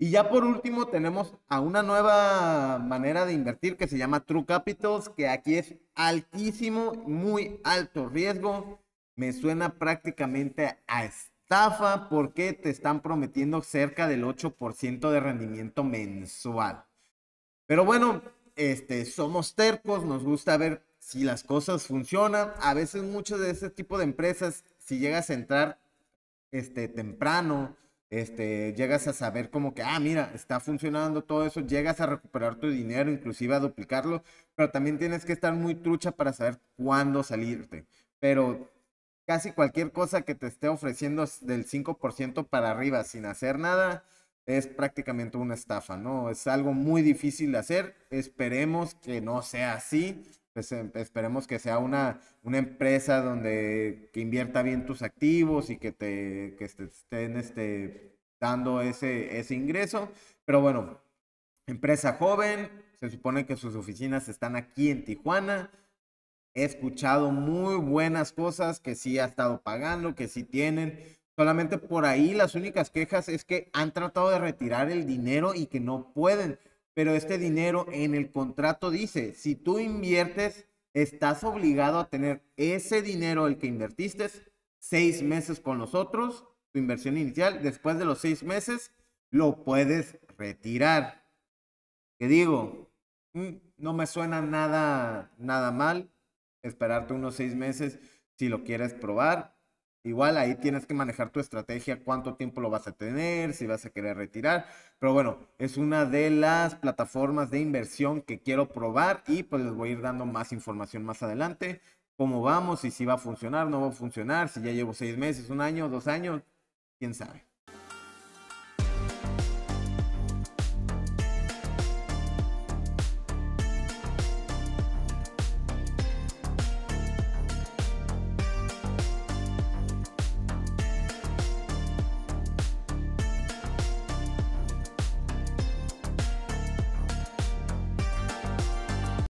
Y ya por último tenemos a una nueva manera de invertir que se llama True Capitals, que aquí es altísimo, muy alto riesgo. Me suena prácticamente a estafa porque te están prometiendo cerca del 8% de rendimiento mensual. Pero bueno, este, somos tercos, nos gusta ver si las cosas funcionan. A veces muchos de ese tipo de empresas, si llegas a entrar este, temprano, este, llegas a saber como que, ah, mira, está funcionando todo eso, llegas a recuperar tu dinero, inclusive a duplicarlo, pero también tienes que estar muy trucha para saber cuándo salirte. Pero casi cualquier cosa que te esté ofreciendo del 5% para arriba sin hacer nada es prácticamente una estafa, ¿no? Es algo muy difícil de hacer, esperemos que no sea así, pues, em, esperemos que sea una, una empresa donde que invierta bien tus activos y que te que estén este, dando ese, ese ingreso. Pero bueno, empresa joven, se supone que sus oficinas están aquí en Tijuana. He escuchado muy buenas cosas que sí ha estado pagando, que sí tienen. Solamente por ahí las únicas quejas es que han tratado de retirar el dinero y que no pueden pero este dinero en el contrato dice, si tú inviertes, estás obligado a tener ese dinero, el que invertiste, seis meses con nosotros, tu inversión inicial, después de los seis meses, lo puedes retirar. Que digo, mm, no me suena nada, nada mal esperarte unos seis meses si lo quieres probar. Igual ahí tienes que manejar tu estrategia, cuánto tiempo lo vas a tener, si vas a querer retirar. Pero bueno, es una de las plataformas de inversión que quiero probar y pues les voy a ir dando más información más adelante. Cómo vamos, y si va a funcionar, no va a funcionar, si ya llevo seis meses, un año, dos años, quién sabe.